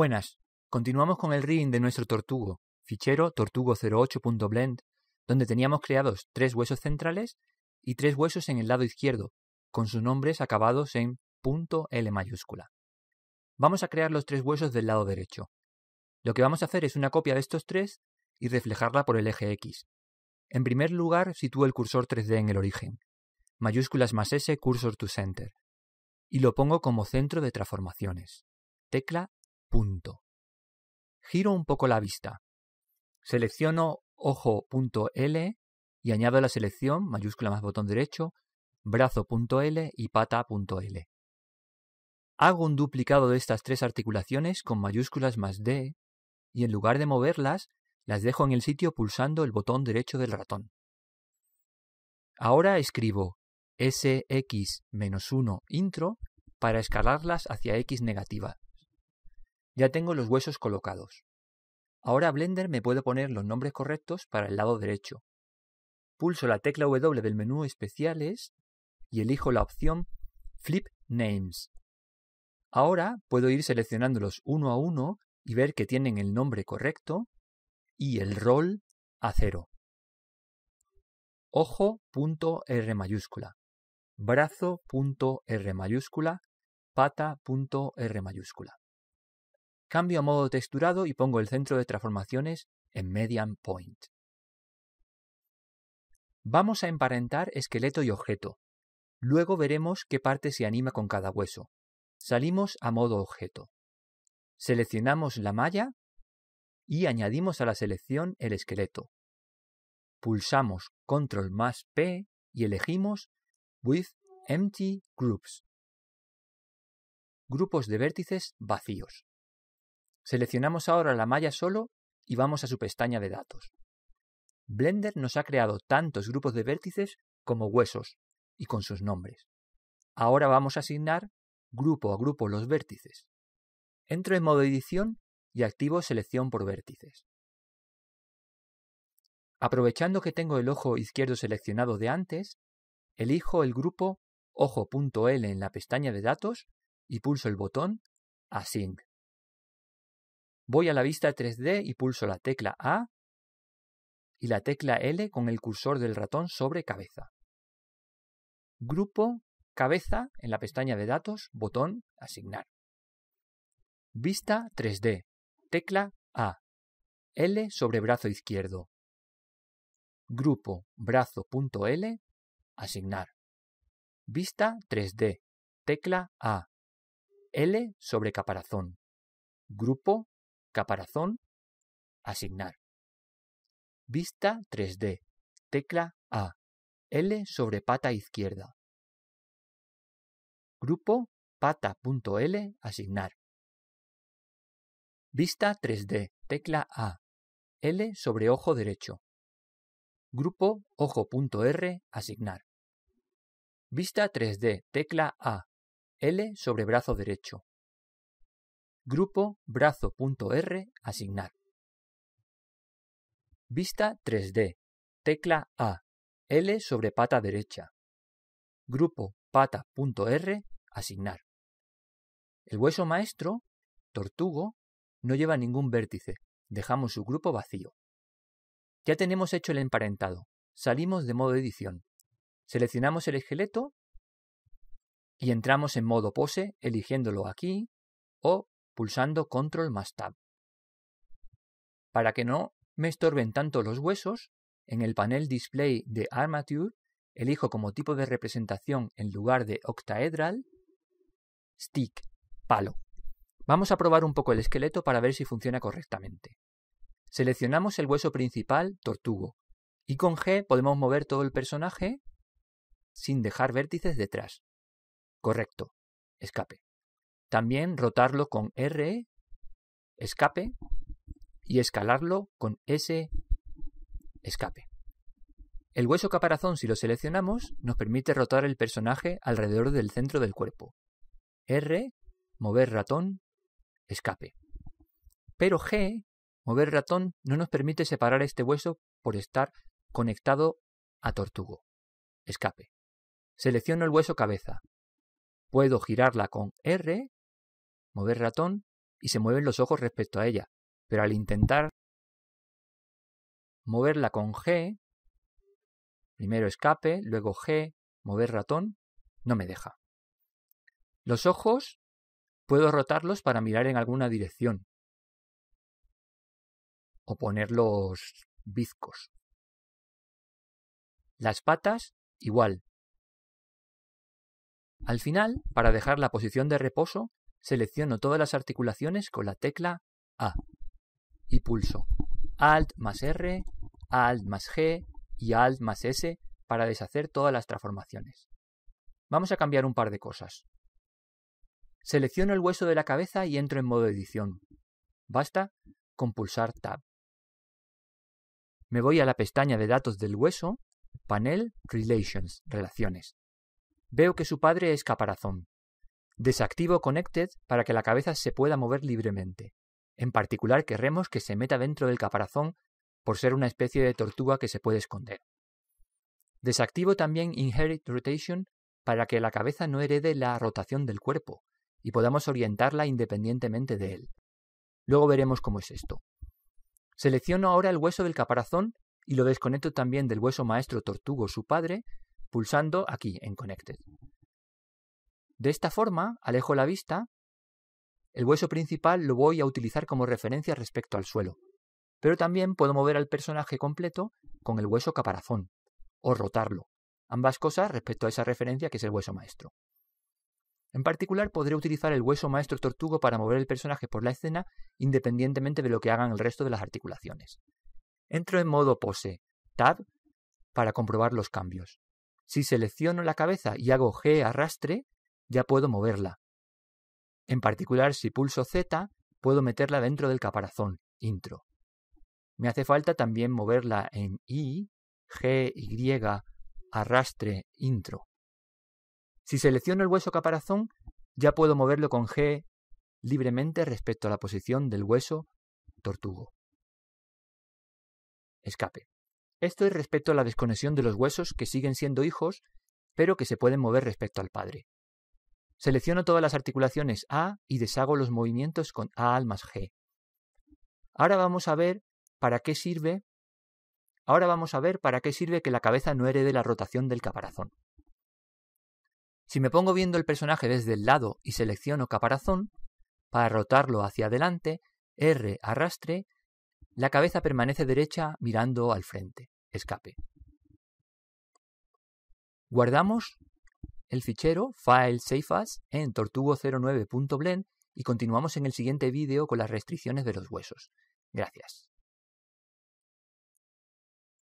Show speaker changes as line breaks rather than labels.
Buenas, continuamos con el ring de nuestro tortugo, fichero tortugo08.blend, donde teníamos creados tres huesos centrales y tres huesos en el lado izquierdo, con sus nombres acabados en L mayúscula. Vamos a crear los tres huesos del lado derecho. Lo que vamos a hacer es una copia de estos tres y reflejarla por el eje X. En primer lugar, sitúo el cursor 3D en el origen. Mayúsculas más S, cursor to center. Y lo pongo como centro de transformaciones. Tecla Punto. Giro un poco la vista. Selecciono ojo.l y añado la selección, mayúscula más botón derecho, brazo.l y pata.l. Hago un duplicado de estas tres articulaciones con mayúsculas más D y en lugar de moverlas, las dejo en el sitio pulsando el botón derecho del ratón. Ahora escribo sx-1 intro para escalarlas hacia x negativa. Ya tengo los huesos colocados. Ahora Blender me puede poner los nombres correctos para el lado derecho. Pulso la tecla W del menú Especiales y elijo la opción Flip Names. Ahora puedo ir seleccionándolos uno a uno y ver que tienen el nombre correcto y el rol a cero. Ojo.R mayúscula, Brazo.R mayúscula, Pata.R mayúscula. Cambio a modo texturado y pongo el centro de transformaciones en median point. Vamos a emparentar esqueleto y objeto. Luego veremos qué parte se anima con cada hueso. Salimos a modo objeto. Seleccionamos la malla y añadimos a la selección el esqueleto. Pulsamos Control más P y elegimos With Empty Groups. Grupos de vértices vacíos. Seleccionamos ahora la malla solo y vamos a su pestaña de datos. Blender nos ha creado tantos grupos de vértices como huesos y con sus nombres. Ahora vamos a asignar grupo a grupo los vértices. Entro en modo edición y activo selección por vértices. Aprovechando que tengo el ojo izquierdo seleccionado de antes, elijo el grupo ojo.l en la pestaña de datos y pulso el botón Async. Voy a la vista 3D y pulso la tecla A y la tecla L con el cursor del ratón sobre cabeza. Grupo cabeza en la pestaña de datos, botón asignar. Vista 3D, tecla A, L sobre brazo izquierdo. Grupo brazo.l, asignar. Vista 3D, tecla A, L sobre caparazón. Grupo Caparazón. Asignar. Vista 3D. Tecla A. L sobre pata izquierda. Grupo pata. L. Asignar. Vista 3D. Tecla A. L sobre ojo derecho. Grupo ojo. R. Asignar. Vista 3D. Tecla A. L sobre brazo derecho grupo brazo.r asignar. Vista 3D. Tecla A. L sobre pata derecha. Grupo pata.r asignar. El hueso maestro, tortugo, no lleva ningún vértice. Dejamos su grupo vacío. Ya tenemos hecho el emparentado. Salimos de modo edición. Seleccionamos el esqueleto y entramos en modo pose eligiéndolo aquí o pulsando Control más Tab. Para que no me estorben tanto los huesos, en el panel Display de Armature elijo como tipo de representación en lugar de octaedral stick, palo. Vamos a probar un poco el esqueleto para ver si funciona correctamente. Seleccionamos el hueso principal, tortugo, y con G podemos mover todo el personaje sin dejar vértices detrás. Correcto. Escape. También rotarlo con R, escape, y escalarlo con S, escape. El hueso caparazón, si lo seleccionamos, nos permite rotar el personaje alrededor del centro del cuerpo. R, mover ratón, escape. Pero G, mover ratón, no nos permite separar este hueso por estar conectado a tortugo. Escape. Selecciono el hueso cabeza. Puedo girarla con R mover ratón y se mueven los ojos respecto a ella, pero al intentar moverla con G, primero escape, luego G, mover ratón, no me deja. Los ojos puedo rotarlos para mirar en alguna dirección o ponerlos bizcos. Las patas igual. Al final, para dejar la posición de reposo, Selecciono todas las articulaciones con la tecla A y pulso Alt más R, Alt más G y Alt más S para deshacer todas las transformaciones. Vamos a cambiar un par de cosas. Selecciono el hueso de la cabeza y entro en modo edición. Basta con pulsar Tab. Me voy a la pestaña de datos del hueso, panel Relations, relaciones. Veo que su padre es caparazón. Desactivo Connected para que la cabeza se pueda mover libremente. En particular, querremos que se meta dentro del caparazón por ser una especie de tortuga que se puede esconder. Desactivo también Inherit Rotation para que la cabeza no herede la rotación del cuerpo y podamos orientarla independientemente de él. Luego veremos cómo es esto. Selecciono ahora el hueso del caparazón y lo desconecto también del hueso maestro tortugo su padre pulsando aquí en Connected. De esta forma, alejo la vista, el hueso principal lo voy a utilizar como referencia respecto al suelo, pero también puedo mover al personaje completo con el hueso caparazón, o rotarlo, ambas cosas respecto a esa referencia que es el hueso maestro. En particular, podré utilizar el hueso maestro tortugo para mover el personaje por la escena independientemente de lo que hagan el resto de las articulaciones. Entro en modo pose, tab, para comprobar los cambios. Si selecciono la cabeza y hago G arrastre, ya puedo moverla. En particular, si pulso Z, puedo meterla dentro del caparazón, intro. Me hace falta también moverla en I, G, Y, arrastre, intro. Si selecciono el hueso caparazón, ya puedo moverlo con G libremente respecto a la posición del hueso tortugo. Escape. Esto es respecto a la desconexión de los huesos que siguen siendo hijos, pero que se pueden mover respecto al padre. Selecciono todas las articulaciones A y deshago los movimientos con A al más G. Ahora vamos a ver para qué sirve. Ahora vamos a ver para qué sirve que la cabeza no herede la rotación del caparazón. Si me pongo viendo el personaje desde el lado y selecciono caparazón, para rotarlo hacia adelante, R arrastre, la cabeza permanece derecha mirando al frente. Escape. Guardamos el fichero file As en tortugo09.blend y continuamos en el siguiente vídeo con las restricciones de los huesos. Gracias.